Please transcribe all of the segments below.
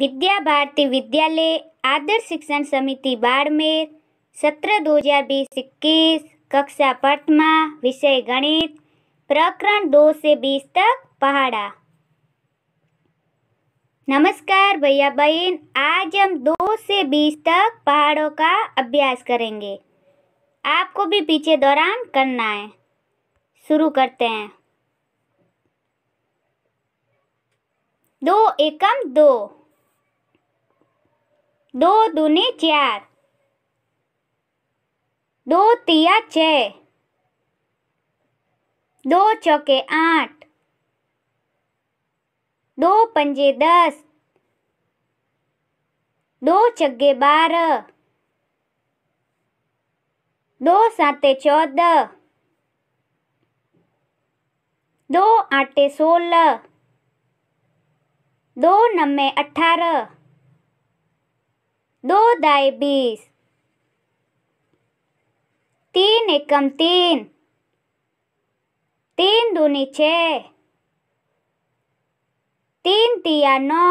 विद्या भारती विद्यालय आदर्श शिक्षण समिति बाड़मेर सत्र दो हजार बीस इक्कीस कक्षा प्रथमा विषय गणित प्रकरण दो से बीस तक पहाड़ा नमस्कार भैया बहन आज हम दो से बीस तक पहाड़ों का अभ्यास करेंगे आपको भी पीछे दौरान करना है शुरू करते हैं दो एकम दो दो दूनी चार दो तिया छ दो चौके आठ दो पंजे दस दो चगे बारह दो साते चौदह दो आटे सोलह दो नम्मे अठारह दो दाई बीस तीन एकम तीन तीन दूनी छ तीन तिया नौ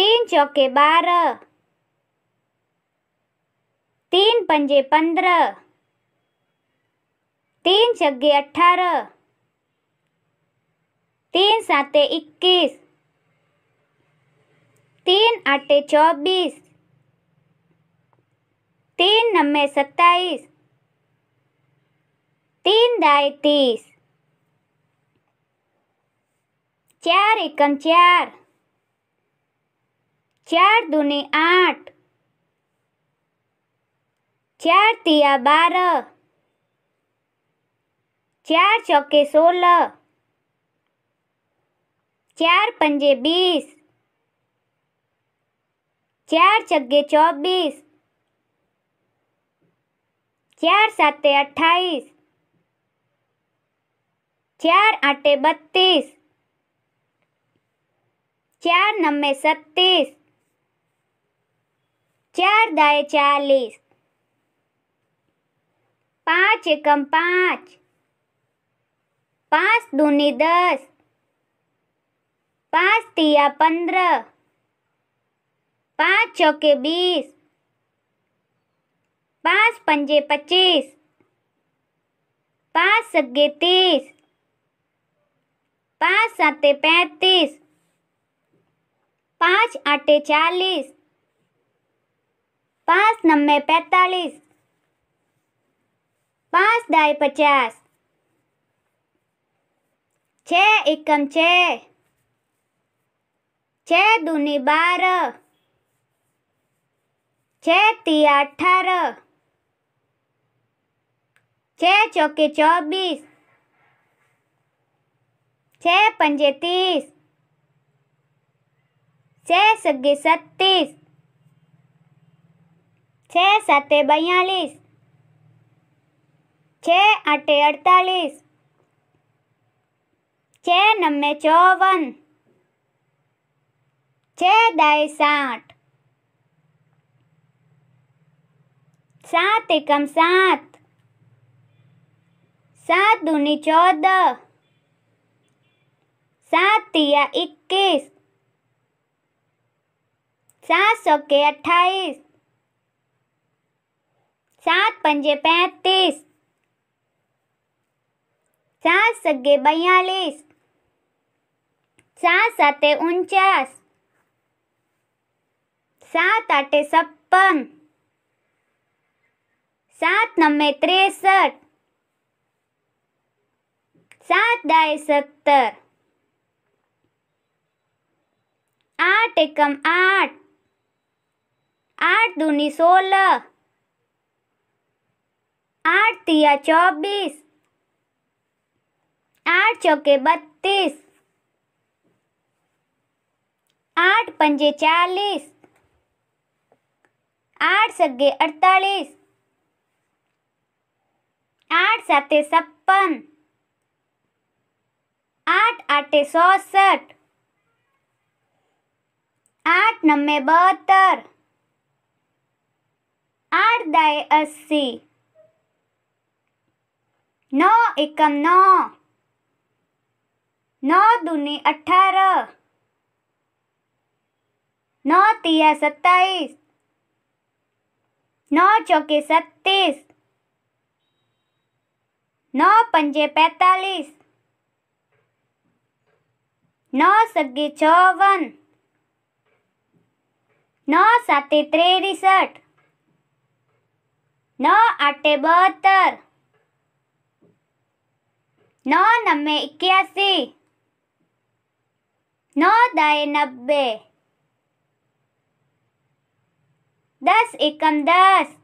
तीन चौके बारह तीन पंजे पंद्रह तीन छगे अठारह तीन साते इक्कीस तीन आटे चौबीस तीन नब्बे सत्ताईस तीन दाय तीस चार एकम चार चार दूनी आठ चार तिया बारह चार चौके सोलह चार पंजे बीस चार छगे चौबीस चार साते अट्ठाईस चार आठ बत्तीस चार नब्बे सत्तीस चार दाए चालीस पाँच एकम पाँच पाँच दूनी दस पाँच तिया पंद्रह छके बीस पाँच पंजे पच्चीस पाँच सगे तीस पाँच साते पैंतीस पाँच आठे चालीस पाँच नम्बे पैंतालीस पाँच दाए पचास छः एकम छः छः दूनी बारह छः तिया अठारह छः चौके चौबीस छः पंजे तीस छः सगे छत्तीस छः साते बयालीस छः आठे अड़तालीस छः नब्बे चौवन छः दाई साठ सात एकम सात सात दूनी चौदह सात तिया इक्कीस सात सौ के अट्ठाईस सात पंजे पैंतीस सात सगे बयालीस सात सते उनचास सात आठे छप्पन सात नब्बे त्रेसठ सात दाय सत्तर आठ एकम आठ आठ दूनी सोलह आठ तिया चौबीस आठ चौके बत्तीस आठ पंजे चालीस आठ सगे अड़तालीस आठ साते छप्पन आठ आठे चौसठ आठ नब्बे बहत्तर आठ दाए अस्सी नौ एकम नौ नौ दूनी अठारह नौ तिया सत्ताईस नौ चौके सत्तीस नौ पंजे पैतालीस नौ सगे चौवन नौ साते त्रेसठ नौ आठे बहत्तर नौ नब्बे इक्यासी नौ दाए नब्बे दस एकम दस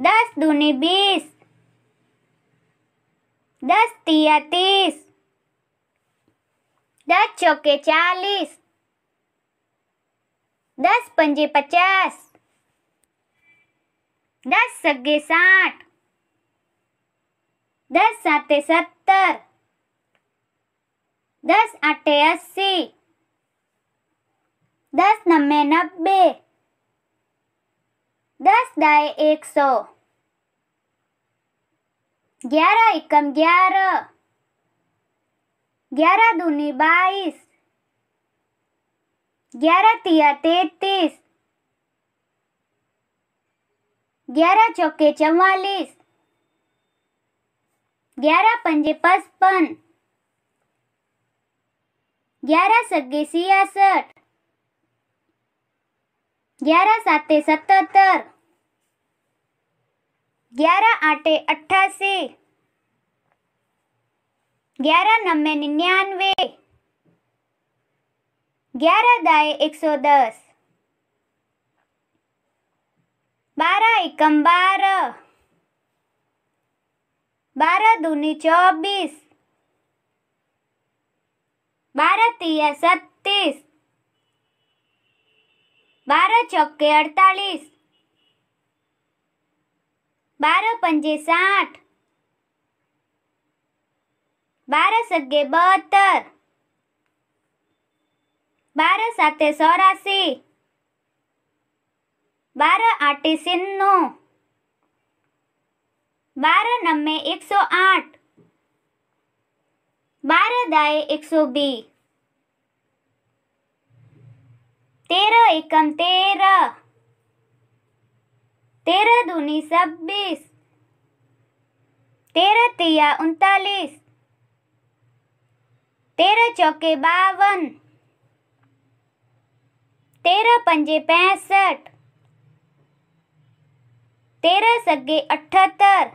दस दूनी बीस दस तिया तीस दस चौके चालीस दस पंजे पचास दस सगे साठ दस साते सत्तर दस आठे अस्सी दस नमे नब्बे दस दाए एक सौ ग्यारह एकम ग्यारह ग्यारह दूनी बाईस ग्यारह तिया तैतीस ग्यारह चौके चवालीस ग्यारह पंजे पचपन ग्यारह सगे छियासठ ग्यारह सात सतहत्तर ग्यारह आठ अट्ठासी ग्यारह नब्बे निन्यानवे ग्यारह दाए एक सौ दस बारह एकम बारह बारह दूनी चौबीस बारह तीस सत्तीस बारह चौके अड़तालीस बारह पंजे साठ बारह सगे बहत्तर बारह सात चौरासी बारह आठे सिन्नू बारह नम्मे एक सौ आठ बारह दाए एक सौ बीस तेरह एकम तेरह तेरह दूनी छब्बीस तेरह तिया उनतालीस तेरह चौके बावन तेरह पंजे पैंसठ तेरह सगे अठहत्तर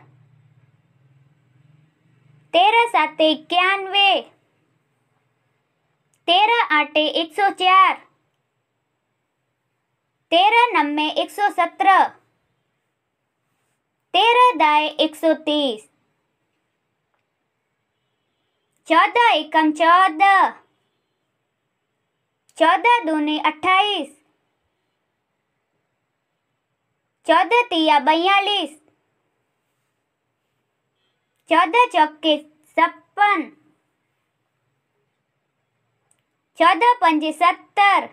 तेरह सात इक्यानवे तेरह आठे एक सौ चार तेरह नम्बे एक सौ सत्रह तेरह दाए एक सौ तीस चौदह एकम चौदह चौदह दूनी अट्ठाईस चौदह तिया बयालीस चौदह चौके छप्पन चौदह पंजे सत्तर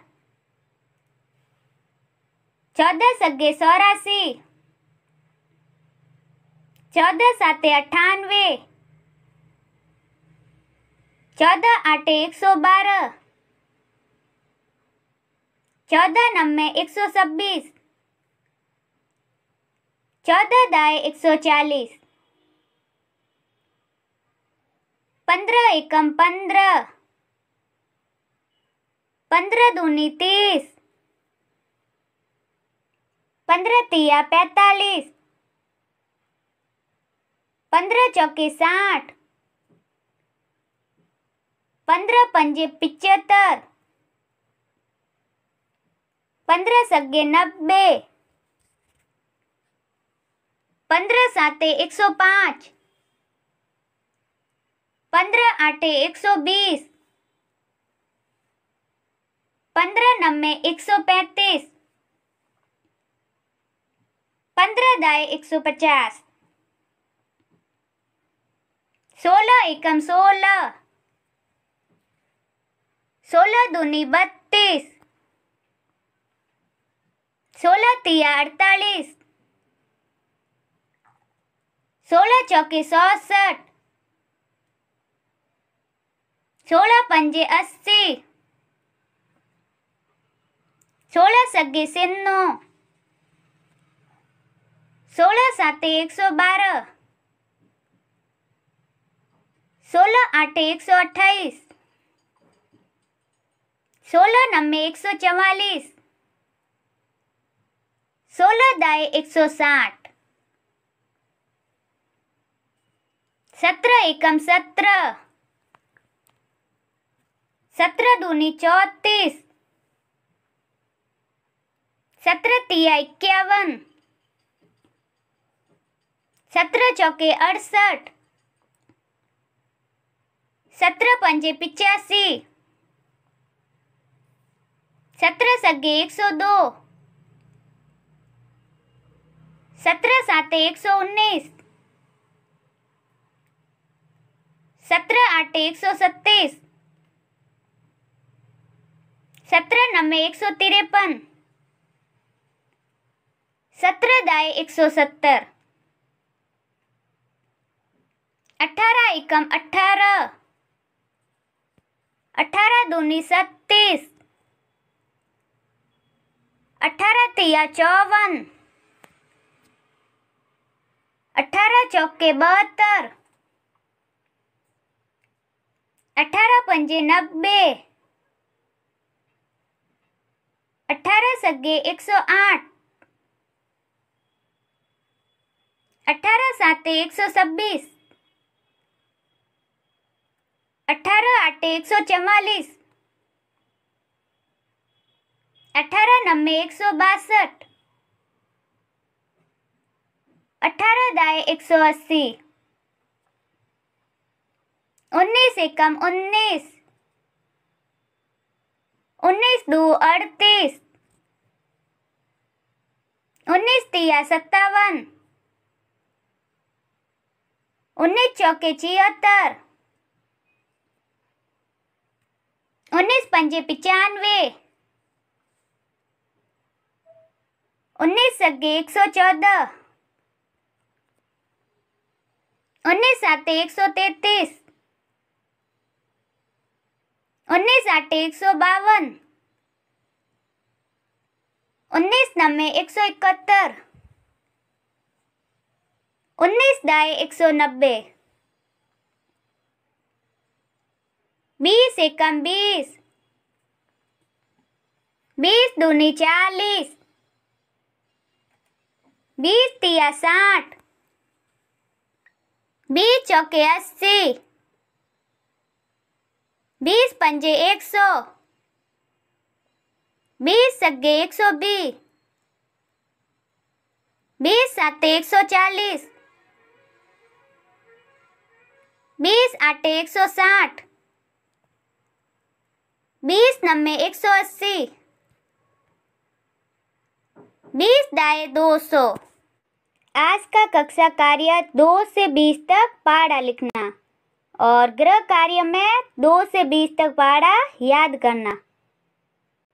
चौदह सगे चौरासी चौदह सात अठानवे चौदह आठ एक सौ बारह चौदह नम्बे एक सौ छब्बीस चौदह दाए एक सौ चालीस पंद्रह एकम पंद्रह पंद्रह दूनी तीस पंद्रह तिया पैतालीस पंद्रह चौके साठ पंद्रह पंजे पिचहत्तर पंद्रह सगे नब्बे पंद्रह साते एक सौ पाँच पंद्रह आठे एक सौ बीस पंद्रह नम्बे एक सौ पैंतीस पंद्रह दाए एक सौ पचास सोलह एकम सोलह सोलह दूनी बत्तीस सोलह तिया अड़तालीस सोलह चौके सौसठ सोलह पंजे अस्सी सोलह सगे सिन्नू सोलह सात एक सौ बारह सोलह आठ एक सौ અઠ્ठाईस सोलह नम्मे एक सौ चवालीस सोलह दाए एक सौ साठ सत्रह एकम सत्रह सत्रह दूनी चौतीस सत्रह तिया इक्यावन सत्रह चौके अड़सठ सत्रह पंजे पिचासी सत्रह सगे एक सौ दो सत्रह सात एक सौ उन्नीस सत्रह आठ एक सौ सत्तीस सत्रह नब्बे एक सौ तिरपन सत्रह दाए एक सौ सत्तर अठारह एकम अठारह अठारह दूनी सत्तीस अठारह तिया चौवन अठारह चौके बहत्तर अठारह पंजे नब्बे अठारह सगे एक सौ आठ अठारह सात एक सौ छब्बीस अठारह आटे एक सौ चवालीस अठारह नब्बे एक सौ बासठ अठारह दाए एक सौ अस्सी उन्नीस एकम उन्नीस उन्नीस दो अड़तीस उन्नीस तिया सत्तावन उन्नीस चौके छिहत्तर उन्नीस पंजे पिचानवे उन्नीस सगे एक सौ चौदह उन्नीस सात एक सौ तेतीस उन्नीस आठ एक सौ बावन उन्नीस नब्बे एक सौ इकहत्तर उन्नीस दाए एक सौ नब्बे बीस एकम बीस बीस दूनी चालीस बीस तिया साठ बीस चौके अस्सी बीस पंजे एक सौ बीस सगे एक सौ बीस बीस सात एक सौ चालीस बीस आठ एक सौ साठ बीस नब्बे एक सौ अस्सी बीस दाए दो सौ आज का कक्षा कार्य दो से बीस तक पाड़ा लिखना और गृह कार्य में दो से बीस तक पाड़ा याद करना